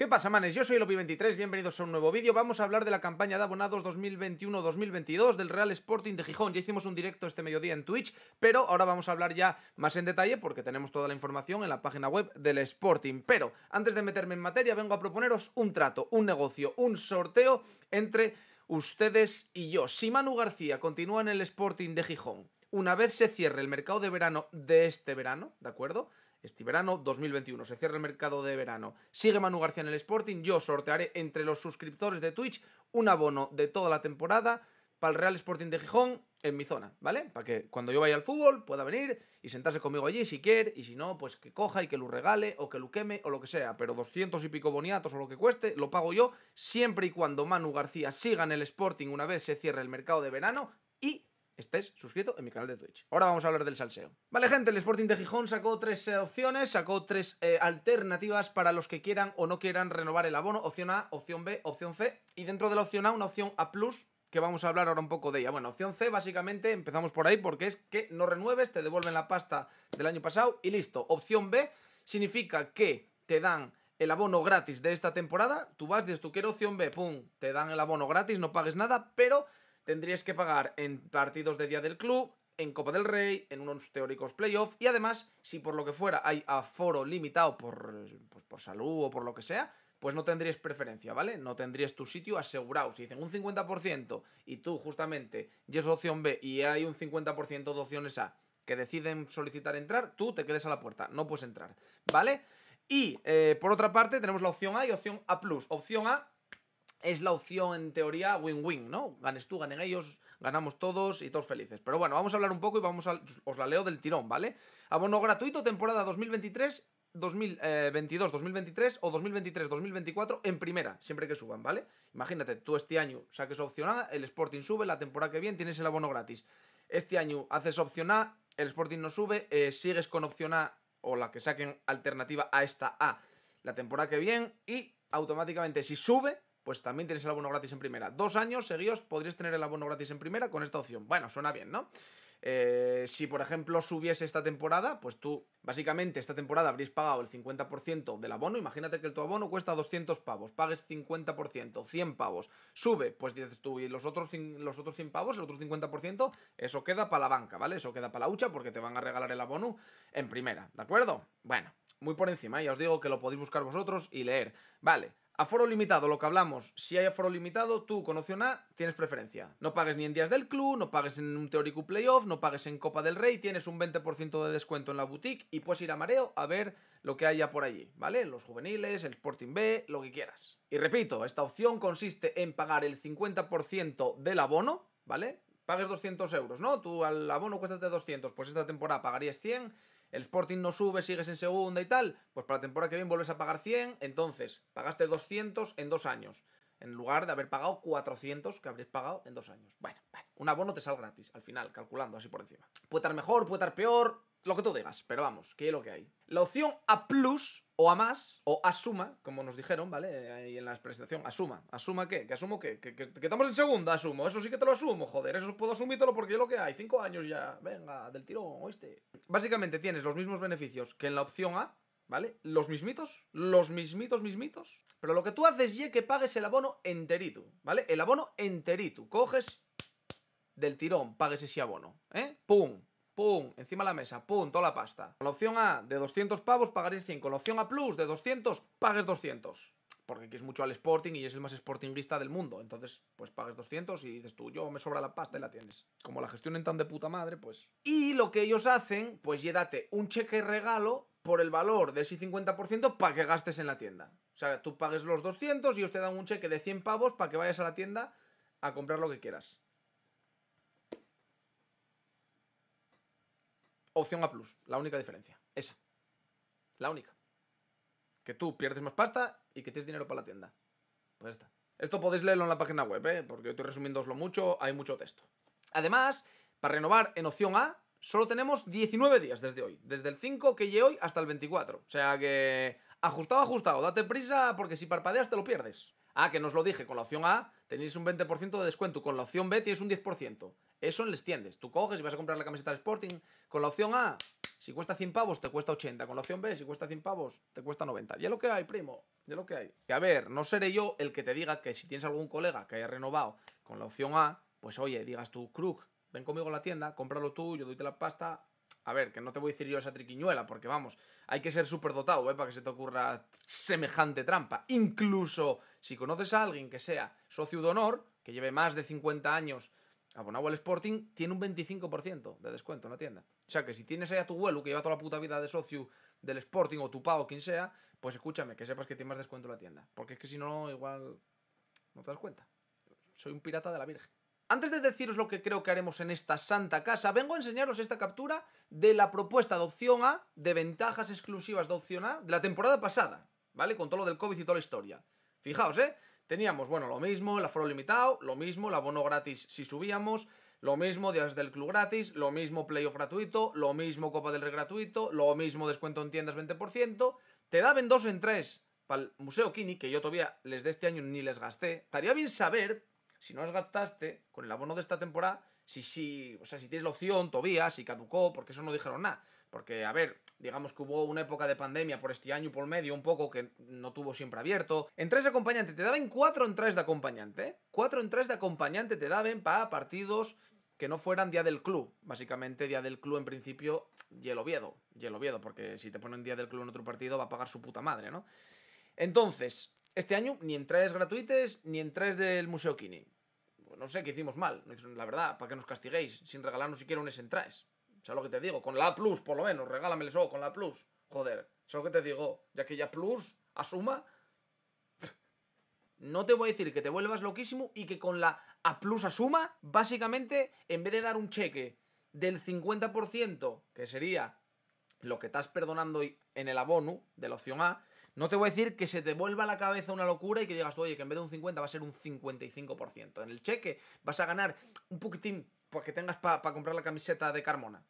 ¿Qué pasa, manes? Yo soy lopi 23 bienvenidos a un nuevo vídeo. Vamos a hablar de la campaña de abonados 2021-2022 del Real Sporting de Gijón. Ya hicimos un directo este mediodía en Twitch, pero ahora vamos a hablar ya más en detalle porque tenemos toda la información en la página web del Sporting. Pero antes de meterme en materia, vengo a proponeros un trato, un negocio, un sorteo entre ustedes y yo. Si Manu García continúa en el Sporting de Gijón, una vez se cierre el mercado de verano de este verano, ¿de acuerdo? este verano 2021. Se cierra el mercado de verano. Sigue Manu García en el Sporting. Yo sortearé entre los suscriptores de Twitch un abono de toda la temporada para el Real Sporting de Gijón en mi zona, ¿vale? Para que cuando yo vaya al fútbol pueda venir y sentarse conmigo allí si quiere y si no, pues que coja y que lo regale o que lo queme o lo que sea. Pero 200 y pico boniatos o lo que cueste, lo pago yo siempre y cuando Manu García siga en el Sporting una vez se cierre el mercado de verano y estés suscrito en mi canal de Twitch. Ahora vamos a hablar del salseo. Vale, gente, el Sporting de Gijón sacó tres eh, opciones, sacó tres eh, alternativas para los que quieran o no quieran renovar el abono. Opción A, opción B, opción C. Y dentro de la opción A, una opción A+, que vamos a hablar ahora un poco de ella. Bueno, opción C, básicamente, empezamos por ahí porque es que no renueves, te devuelven la pasta del año pasado y listo. Opción B significa que te dan el abono gratis de esta temporada. Tú vas, dices, tú quiero opción B, pum, te dan el abono gratis, no pagues nada, pero tendrías que pagar en partidos de día del club, en Copa del Rey, en unos teóricos playoffs y además, si por lo que fuera hay aforo limitado pues, por, salud o por lo que sea, pues no tendrías preferencia, ¿vale? No tendrías tu sitio asegurado. Si dicen un 50% y tú justamente y es opción B y hay un 50% de opciones A que deciden solicitar entrar, tú te quedes a la puerta, no puedes entrar, ¿vale? Y eh, por otra parte tenemos la opción A y opción A+. Opción A es la opción en teoría win-win, ¿no? Ganes tú, ganen ellos, ganamos todos y todos felices. Pero bueno, vamos a hablar un poco y vamos os la leo del tirón, ¿vale? Abono gratuito temporada 2023, 2022, 2023 o 2023, 2024 en primera, siempre que suban, ¿vale? Imagínate, tú este año saques opción A, el Sporting sube, la temporada que viene tienes el abono gratis. Este año haces opción A, el Sporting no sube, eh, sigues con opción A o la que saquen alternativa a esta A la temporada que viene y automáticamente si sube pues también tienes el abono gratis en primera. Dos años seguidos podrías tener el abono gratis en primera con esta opción. Bueno, suena bien, ¿no? Eh, si por ejemplo subiese esta temporada, pues tú básicamente esta temporada habrías pagado el 50% del abono. Imagínate que el tu abono cuesta 200 pavos, pagues 50%, 100 pavos, sube, pues dices tú, y los otros, los otros 100 pavos, el otro 50%, eso queda para la banca, ¿vale? Eso queda para la hucha porque te van a regalar el abono en primera, ¿de acuerdo? Bueno, muy por encima, ¿eh? ya os digo que lo podéis buscar vosotros y leer. Vale, Aforo limitado, lo que hablamos. Si hay aforo limitado, tú con opción A tienes preferencia. No pagues ni en días del club, no pagues en un teórico playoff, no pagues en Copa del Rey, tienes un 20% de descuento en la boutique y puedes ir a mareo a ver lo que haya por allí, ¿vale? Los juveniles, el Sporting B, lo que quieras. Y repito, esta opción consiste en pagar el 50% del abono, ¿vale? Pagues 200 euros, ¿no? Tú al abono cuéstate 200, pues esta temporada pagarías 100 el Sporting no sube, sigues en segunda y tal, pues para la temporada que viene vuelves a pagar 100, entonces pagaste 200 en dos años, en lugar de haber pagado 400 que habrías pagado en dos años. Bueno. Un abono te sale gratis, al final, calculando así por encima. Puede estar mejor, puede estar peor, lo que tú digas, pero vamos, que es lo que hay. La opción A plus o a más, o a suma, como nos dijeron, ¿vale? Ahí en la presentación, asuma. ¿Asuma qué? ¿Que asumo qué? ¿Que, que, estamos en segunda? Asumo. Eso sí que te lo asumo, joder. Eso puedo asumírtelo porque es lo que hay. Cinco años ya. Venga, del tiro, oíste. Básicamente tienes los mismos beneficios que en la opción A, ¿vale? Los mismitos, los mismitos, mismitos. Pero lo que tú haces es que pagues el abono enterito, ¿vale? El abono enterito. Coges del tirón pagues ese abono, ¿eh? ¡Pum! ¡Pum! Encima de la mesa, ¡pum! Toda la pasta. Con la opción A de 200 pavos pagaréis 100. Con la opción A Plus de 200 pagues 200. Porque es mucho al Sporting y es el más sportingista del mundo. Entonces, pues pagues 200 y dices tú, yo me sobra la pasta y la tienes. Como la gestión en tan de puta madre, pues. Y lo que ellos hacen, pues llédate un cheque regalo por el valor de ese 50% para que gastes en la tienda. O sea, tú pagues los 200 y os te dan un cheque de 100 pavos para que vayas a la tienda a comprar lo que quieras. opción A Plus. La única diferencia. Esa. La única. Que tú pierdes más pasta y que tienes dinero para la tienda. Pues está. Esto podéis leerlo en la página web, ¿eh? porque yo estoy resumiéndoslo mucho, hay mucho texto. Además, para renovar en opción A, solo tenemos 19 días desde hoy. Desde el 5 que llegué hoy hasta el 24. O sea que. Ajustado, ajustado. Date prisa porque si parpadeas te lo pierdes. Ah, que nos os lo dije, con la opción A tenéis un 20% de descuento, con la opción B tienes un 10%. Eso les tiendes. Tú coges y vas a comprar la camiseta de Sporting con la opción A. Si cuesta 100 pavos, te cuesta 80. Con la opción B, si cuesta 100 pavos, te cuesta 90. Ya lo que hay, primo. Ya lo que hay. Que a ver, no seré yo el que te diga que si tienes algún colega que haya renovado con la opción A, pues oye, digas tú, Krug, ven conmigo a la tienda, cómpralo tú, yo doyte la pasta. A ver, que no te voy a decir yo esa triquiñuela, porque vamos, hay que ser súper dotado, ¿eh? Para que se te ocurra semejante trampa. Incluso si conoces a alguien que sea socio de honor, que lleve más de 50 años abonado al Sporting, tiene un 25% de descuento en la tienda. O sea que si tienes ahí a tu vuelo que lleva toda la puta vida de socio del Sporting o tu o quien sea, pues escúchame, que sepas que tienes más descuento en la tienda. Porque es que si no, igual no te das cuenta. Soy un pirata de la Virgen. Antes de deciros lo que creo que haremos en esta santa casa, vengo a enseñaros esta captura de la propuesta de opción A, de ventajas exclusivas de opción A, de la temporada pasada, ¿vale? Con todo lo del COVID y toda la historia. Fijaos, ¿eh? Teníamos, bueno, lo mismo, el aforo limitado, lo mismo, el abono gratis si subíamos, lo mismo días del club gratis, lo mismo playoff gratuito, lo mismo Copa del Rey gratuito, lo mismo descuento en tiendas 20%. Te daban dos en tres para el Museo Kini, que yo todavía les de este año ni les gasté. Estaría bien saber, si no las gastaste, con el abono de esta temporada, si, si, o sea, si tienes la opción todavía, si caducó, porque eso no dijeron nada. Porque, a ver, digamos que hubo una época de pandemia por este año por medio, un poco que no tuvo siempre abierto. Entrés ¿eh? de acompañante, te daban cuatro entradas de acompañante, Cuatro entradas de acompañante te daban para partidos que no fueran día del club. Básicamente, día del club en principio, hielo viedo. Oviedo. viedo, porque si te ponen día del club en otro partido va a pagar su puta madre, ¿no? Entonces, este año ni entradas gratuitas ni entradas del Museo Kini. Pues no sé qué hicimos mal, la verdad, para que nos castiguéis sin regalarnos siquiera un entraes. ¿Sabes lo que te digo? Con la A Plus, por lo menos, regálame el con la A Plus. Joder, ¿sabes lo que te digo? Ya que ya Plus asuma. No te voy a decir que te vuelvas loquísimo y que con la A Plus asuma, básicamente, en vez de dar un cheque del 50%, que sería lo que estás perdonando en el abono de la opción A, no te voy a decir que se te vuelva a la cabeza una locura y que digas, oye, que en vez de un 50 va a ser un 55%. En el cheque vas a ganar un poquitín pues que tengas para comprar la camiseta de Carmona.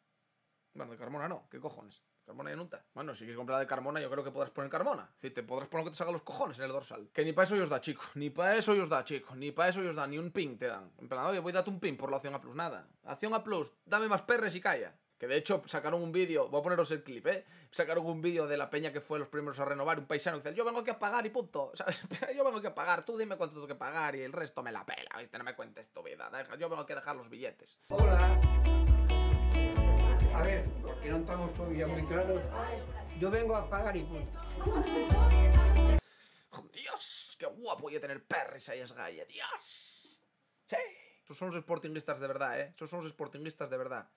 Bueno, de Carmona no, ¿qué cojones? Carmona y está. Bueno, si quieres comprar de Carmona, yo creo que podrás poner Carmona. Es decir, te podrás poner lo que te salga los cojones en el dorsal. Que ni para eso os da, chico. Ni para eso os da, chico. Ni para eso os da. Ni un pin te dan. En plan, oye, voy a darte un pin por la acción A+. plus Nada. Acción A+, plus dame más perres y calla. Que de hecho sacaron un vídeo, voy a poneros el clip, ¿eh? Sacaron un vídeo de la peña que fue los primeros a renovar, un paisano que dice, yo vengo aquí a pagar y punto, yo vengo aquí a pagar, tú dime cuánto tengo que pagar y el resto me la pela, ¿viste? No me cuentes tu vida, yo vengo aquí a dejar los billetes. Hola. A ver, porque no estamos todavía muy claros. Yo vengo a pagar y punto. ¡Dios! ¡Qué guapo voy a tener perros ahí es galle! ¡Dios! ¡Sí! Esos son los sportingistas de verdad, ¿eh? Esos son los sportingistas de verdad.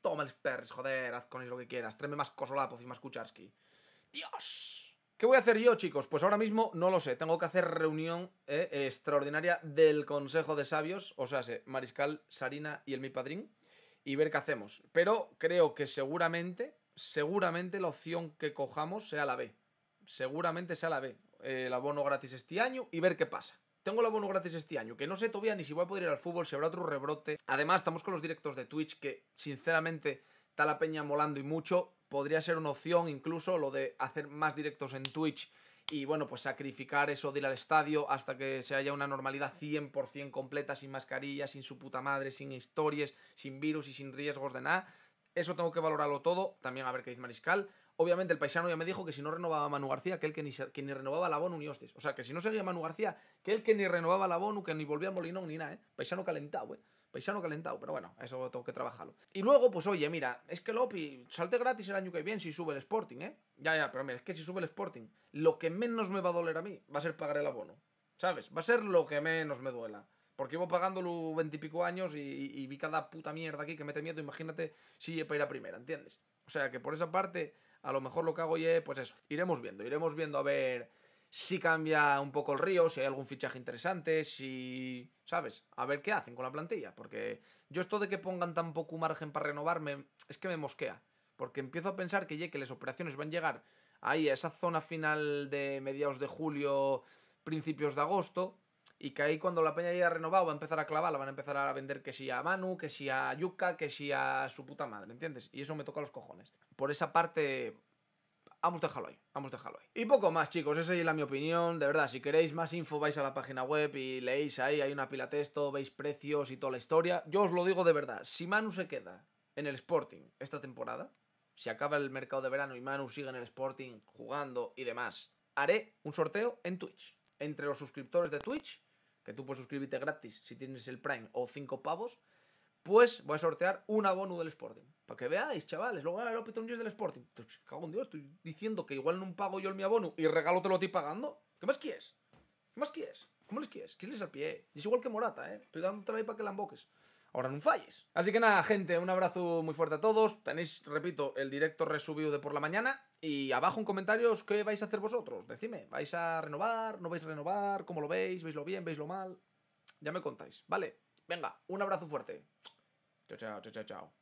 Toma el Spurs, joder, haz con eso lo que quieras. Tráeme más Kosolapov y más Kucharski. ¡Dios! ¿Qué voy a hacer yo, chicos? Pues ahora mismo no lo sé. Tengo que hacer reunión eh, extraordinaria del Consejo de Sabios, o sea, sé, Mariscal, Sarina y el mi padrín, y ver qué hacemos. Pero creo que seguramente, seguramente la opción que cojamos sea la B. Seguramente sea la B. el abono gratis este año y ver qué pasa. Tengo la bono gratis este año, que no sé todavía ni si voy a poder ir al fútbol, si habrá otro rebrote. Además, estamos con los directos de Twitch, que sinceramente está la peña molando y mucho. Podría ser una opción incluso lo de hacer más directos en Twitch y bueno, pues sacrificar eso de ir al estadio hasta que se haya una normalidad 100% completa, sin mascarilla, sin su puta madre, sin historias, sin virus y sin riesgos de nada. Eso tengo que valorarlo todo, también a ver qué dice Mariscal obviamente el paisano ya me dijo que si no renovaba Manu García, que él que ni, renovaba la Bonu ni hostes. O sea, que si no seguía Manu García, que él que ni renovaba la bono, que ni volvía a Molinón ni nada, ¿eh? Paisano calentado, ¿eh? Paisano calentado, pero bueno, eso tengo que trabajarlo. Y luego, pues oye, mira, es que Lopi salte gratis el año que viene si sube el Sporting, ¿eh? Ya, ya, pero mira, es que si sube el Sporting, lo que menos me va a doler a mí va a ser pagar el abono, ¿sabes? Va a ser lo que menos me duela. Porque llevo pagándolo veintipico años y, vi cada puta mierda aquí que me mete miedo. Imagínate si para ir a primera, ¿entiendes? O sea que por esa parte, a lo mejor lo que hago ya, pues eso, iremos viendo, iremos viendo a ver si cambia un poco el río, si hay algún fichaje interesante, si... ¿Sabes? A ver qué hacen con la plantilla, porque yo esto de que pongan tan poco margen para renovarme, es que me mosquea, porque empiezo a pensar que ya que las operaciones van a llegar ahí a esa zona final de mediados de julio, principios de agosto, y que ahí cuando la peña haya renovado va a empezar a clavarla, van a empezar a vender que si a Manu, que si a Yuka, que si a su puta madre, ¿entiendes? Y eso me toca los cojones. Por esa parte, vamos dejarlo ahí, vamos dejarlo ahí. Y poco más, chicos, esa es la mi opinión, de verdad, si queréis más info vais a la página web y leéis ahí, hay una pila texto, veis precios y toda la historia. Yo os lo digo de verdad, si Manu se queda en el Sporting esta temporada, si acaba el mercado de verano y Manu sigue en el Sporting jugando y demás, haré un sorteo en Twitch. Entre los suscriptores de Twitch que tú puedes suscribirte gratis si tienes el Prime o 5 pavos, pues voy a sortear un abono del Sporting. Para que veáis, chavales, luego a ah, el News del Sporting. Entonces, cago en Dios, estoy diciendo que igual no pago yo el mi abono y regalo te lo estoy pagando. ¿Qué más quieres? ¿Qué más quieres? ¿Cómo les quieres? ¿Qué les al pie? Es igual que Morata, ¿eh? Estoy la ahí para que la emboques ahora no falles. Así que nada, gente, un abrazo muy fuerte a todos. Tenéis, repito, el directo resubido de por la mañana. Y abajo en comentarios qué vais a hacer vosotros. Decime, ¿vais a renovar? ¿No vais a renovar? ¿Cómo lo veis? ¿Veis lo bien? ¿Veis lo mal? Ya me contáis, ¿vale? Venga, un abrazo fuerte. chao, chao, chao, chao.